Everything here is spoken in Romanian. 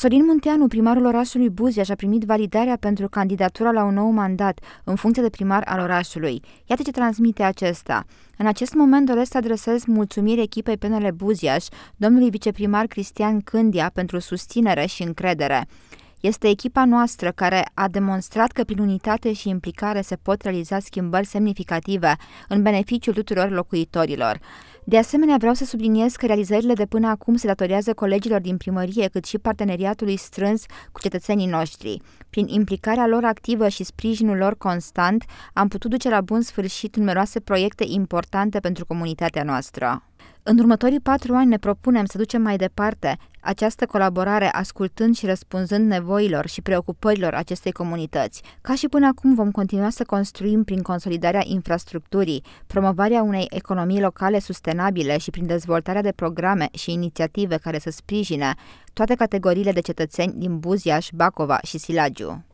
Sorin Munteanu, primarul orașului Buzia, și-a primit validarea pentru candidatura la un nou mandat în funcție de primar al orașului. Iată ce transmite acesta. În acest moment doresc să adresez mulțumiri echipei PNL Buziaș, domnului viceprimar Cristian Cândia, pentru susținere și încredere. Este echipa noastră care a demonstrat că prin unitate și implicare se pot realiza schimbări semnificative în beneficiul tuturor locuitorilor. De asemenea, vreau să subliniez că realizările de până acum se datorează colegilor din primărie, cât și parteneriatului strâns cu cetățenii noștri. Prin implicarea lor activă și sprijinul lor constant, am putut duce la bun sfârșit numeroase proiecte importante pentru comunitatea noastră. În următorii patru ani ne propunem să ducem mai departe această colaborare ascultând și răspunzând nevoilor și preocupărilor acestei comunități. Ca și până acum vom continua să construim prin consolidarea infrastructurii, promovarea unei economii locale sustenabile și prin dezvoltarea de programe și inițiative care să sprijine toate categoriile de cetățeni din Buziaș, Bacova și Silagiu.